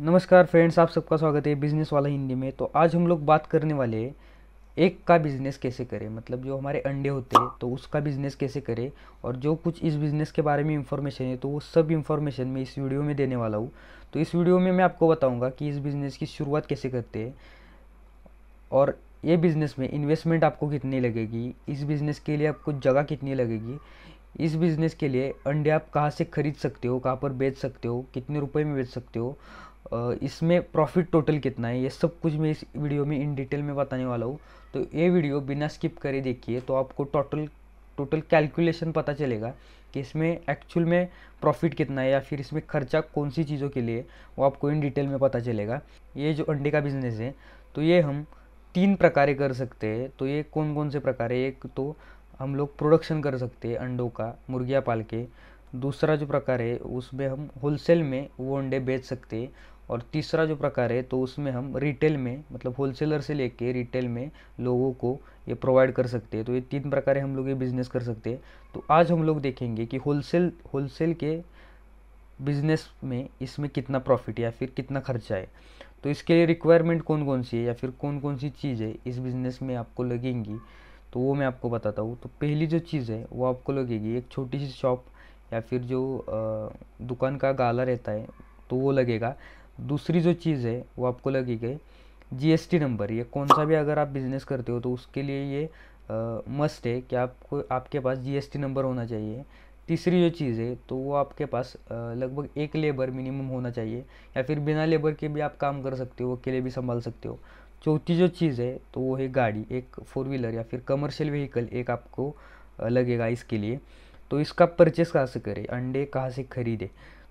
नमस्कार फ्रेंड्स आप सबका स्वागत है बिज़नेस वाला हिंदी में तो आज हम लोग बात करने वाले हैं एक का बिज़नेस कैसे करें मतलब जो हमारे अंडे होते हैं तो उसका बिज़नेस कैसे करें और जो कुछ इस बिज़नेस के बारे में इंफॉर्मेशन है तो वो सब इन्फॉर्मेशन मैं इस वीडियो में देने वाला हूँ तो इस वीडियो में मैं आपको बताऊँगा कि इस बिज़नेस की शुरुआत कैसे करते हैं और ये बिज़नेस में इन्वेस्टमेंट आपको कितनी लगेगी इस बिज़नेस के लिए आपको जगह कितनी लगेगी इस बिज़नेस के लिए अंडे आप कहाँ से खरीद सकते हो कहाँ पर बेच सकते हो कितने रुपए में बेच सकते हो इसमें प्रॉफिट टोटल कितना है ये सब कुछ मैं इस वीडियो में इन डिटेल में बताने वाला हूँ तो ये वीडियो बिना स्किप करे देखिए तो आपको टोटल टोटल कैलकुलेशन पता चलेगा कि इसमें एक्चुअल में प्रॉफिट कितना है या फिर इसमें खर्चा कौन सी चीज़ों के लिए वो आपको इन डिटेल में पता चलेगा ये जो अंडे का बिजनेस है तो ये हम तीन प्रकारे कर सकते हैं तो ये कौन कौन से प्रकार है एक तो हम लोग प्रोडक्शन कर सकते हैं अंडों का मुर्गियाँ पाल के दूसरा जो प्रकार है उसमें हम होलसेल में वो अंडे बेच सकते हैं और तीसरा जो प्रकार है तो उसमें हम रिटेल में मतलब होलसेलर से लेके रिटेल में लोगों को ये प्रोवाइड कर सकते हैं तो ये तीन प्रकार हम लोग ये बिज़नेस कर सकते हैं तो आज हम लोग देखेंगे कि होलसेल होलसेल के बिज़नेस में इसमें कितना प्रॉफिट या फिर कितना खर्चा है तो इसके लिए रिक्वायरमेंट कौन कौन सी है या फिर कौन कौन सी चीज़ है इस बिज़नेस में आपको लगेंगी तो वो मैं आपको बताता हूँ तो पहली जो चीज़ है वो आपको लगेगी एक छोटी सी शॉप या फिर जो दुकान का गाला रहता है तो वो लगेगा दूसरी जो चीज़ है वो आपको लगेगी जीएसटी नंबर ये कौन सा भी अगर आप बिज़नेस करते हो तो उसके लिए ये मस्ट है कि आपको आपके पास जीएसटी नंबर होना चाहिए तीसरी जो चीज़ है तो वो आपके पास लगभग एक लेबर मिनिमम होना चाहिए या फिर बिना लेबर के भी आप काम कर सकते हो अकेले भी संभाल सकते हो चौथी जो चीज़ है तो वो है गाड़ी एक फोर व्हीलर या फिर कमर्शियल व्हीकल एक आपको लगेगा इसके लिए तो इसका परचेस कहाँ से करें अंडे कहाँ से खरीदें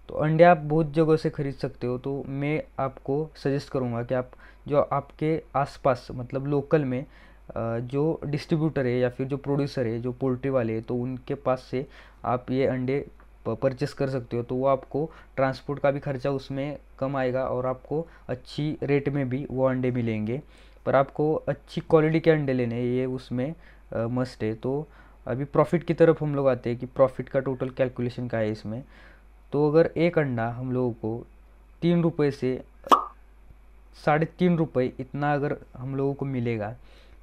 तो अंडे आप बहुत जगहों से खरीद सकते हो तो मैं आपको सजेस्ट करूँगा कि आप जो आपके आसपास मतलब लोकल में जो डिस्ट्रीब्यूटर है या फिर जो प्रोड्यूसर है जो पोल्ट्री वाले हैं तो उनके पास से आप ये अंडे परचेस कर सकते हो तो वो आपको ट्रांसपोर्ट का भी खर्चा उसमें कम आएगा और आपको अच्छी रेट में भी वो अंडे मिलेंगे पर आपको अच्छी क्वालिटी के अंडे लेने ये उसमें मस्ट है तो अभी प्रॉफिट की तरफ हम लोग आते हैं कि प्रॉफिट का टोटल कैलकुलेशन का है इसमें तो अगर एक अंडा हम लोगों को तीन रुपये से साढ़े तीन रुपये इतना अगर हम लोगों को मिलेगा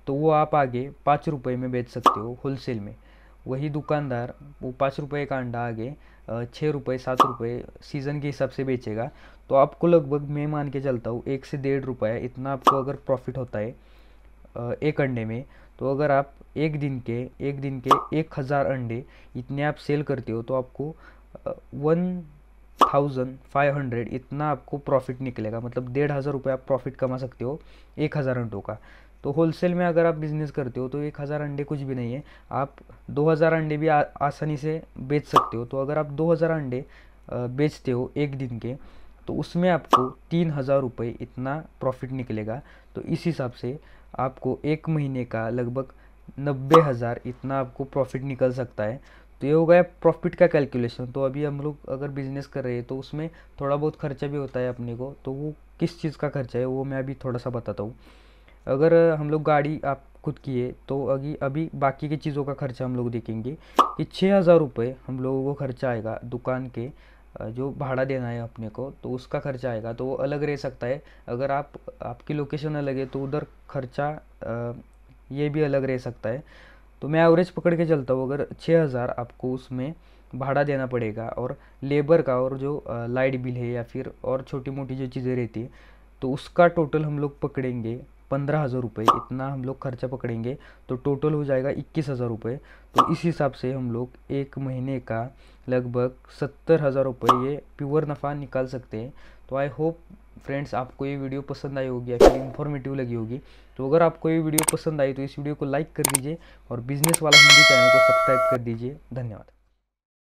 तो वो आप आगे पाँच रुपये में बेच सकते हो होलसेल में वही दुकानदार वो पाँच रुपये का अंडा आगे छः रुपये सात रुपये सीज़न के हिसाब से बेचेगा तो आपको लगभग मैं मान के चलता हूँ एक से डेढ़ रुपये इतना आपको अगर प्रॉफिट होता है एक अंडे में तो अगर आप एक दिन के एक दिन के एक हज़ार अंडे इतने आप सेल करते हो तो आपको वन थाउजेंड फाइव हंड्रेड इतना आपको प्रॉफिट निकलेगा मतलब डेढ़ हज़ार रुपये आप प्रॉफिट कमा सकते हो एक हज़ार अंडों का तो होलसेल में अगर आप बिज़नेस करते हो तो एक हज़ार अंडे कुछ भी नहीं है आप दो हज़ार अंडे भी आ, आसानी से बेच सकते हो तो अगर आप दो हज़ार अंडे बेचते हो एक दिन के तो उसमें आपको तीन हज़ार रुपये इतना प्रॉफिट निकलेगा तो इस हिसाब से आपको एक महीने का लगभग नब्बे हज़ार इतना आपको प्रॉफिट निकल सकता है तो ये हो गया प्रॉफिट का कैलकुलेशन तो अभी हम लोग अगर बिजनेस कर रहे हैं तो उसमें थोड़ा बहुत खर्चा भी होता है अपने को तो वो किस चीज़ का खर्चा है वो मैं अभी थोड़ा सा बताता हूँ अगर हम लोग गाड़ी आप खुद की है तो अभी अभी बाकी की चीज़ों का खर्चा हम लोग देखेंगे कि छः हज़ार रुपये हम लोगों को खर्चा आएगा दुकान के जो भाड़ा देना है अपने को तो उसका खर्चा आएगा तो वो अलग रह सकता है अगर आप आपकी लोकेशन अलग है तो उधर खर्चा ये भी अलग रह सकता है तो मैं एवरेज पकड़ के चलता हूँ अगर छः हज़ार आपको उसमें भाड़ा देना पड़ेगा और लेबर का और जो लाइट बिल है या फिर और छोटी मोटी जो चीज़ें रहती है तो उसका टोटल हम लोग पकड़ेंगे पंद्रह हज़ार रुपये इतना हम लोग खर्चा पकड़ेंगे तो टोटल हो जाएगा इक्कीस हज़ार रुपये तो इस हिसाब से हम लोग एक महीने का लगभग सत्तर हज़ार रुपये ये प्योर नफ़ा निकाल सकते हैं तो आई होप फ्रेंड्स आपको ये वीडियो पसंद आई होगी या फिर इन्फॉर्मेटिव लगी होगी तो अगर आपको ये वीडियो पसंद आई तो इस वीडियो को लाइक कर दीजिए और बिजनेस वाला हिंदी चैनल को सब्सक्राइब कर दीजिए धन्यवाद